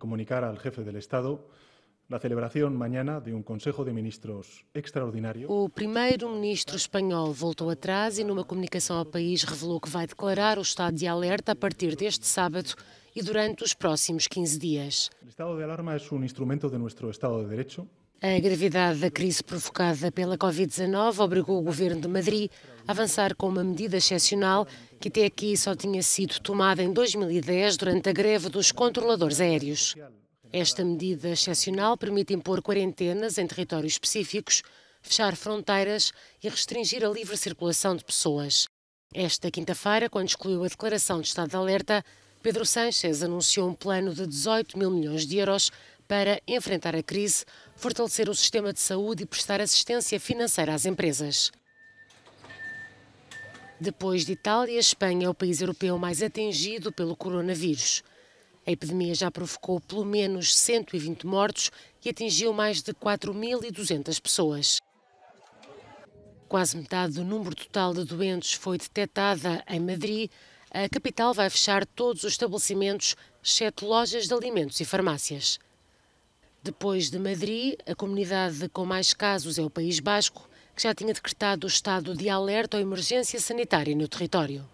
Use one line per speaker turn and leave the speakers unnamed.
comunicar al jefe del Estado La celebración mañana de um Conselho de Ministros extraordinário. O
primeiro-ministro espanhol voltou atrás e, numa comunicação ao país, revelou que vai declarar o estado de alerta a partir deste sábado e durante os próximos 15 dias.
O estado de alarma é um instrumento de nosso Estado de Direito
a gravidade da crise provocada pela Covid-19 obrigou o governo de Madrid a avançar com uma medida excepcional que até aqui só tinha sido tomada em 2010 durante a greve dos controladores aéreos. Esta medida excepcional permite impor quarentenas em territórios específicos, fechar fronteiras e restringir a livre circulação de pessoas. Esta quinta-feira, quando excluiu a declaração de estado de alerta, Pedro Sánchez anunciou um plano de 18 mil milhões de euros para enfrentar a crise, fortalecer o sistema de saúde e prestar assistência financeira às empresas. Depois de Itália, Espanha é o país europeu mais atingido pelo coronavírus. A epidemia já provocou pelo menos 120 mortos e atingiu mais de 4.200 pessoas. Quase metade do número total de doentes foi detectada em Madrid. A capital vai fechar todos os estabelecimentos, exceto lojas de alimentos e farmácias. Depois de Madrid, a comunidade com mais casos é o País Basco, que já tinha decretado o estado de alerta ou emergência sanitária no território.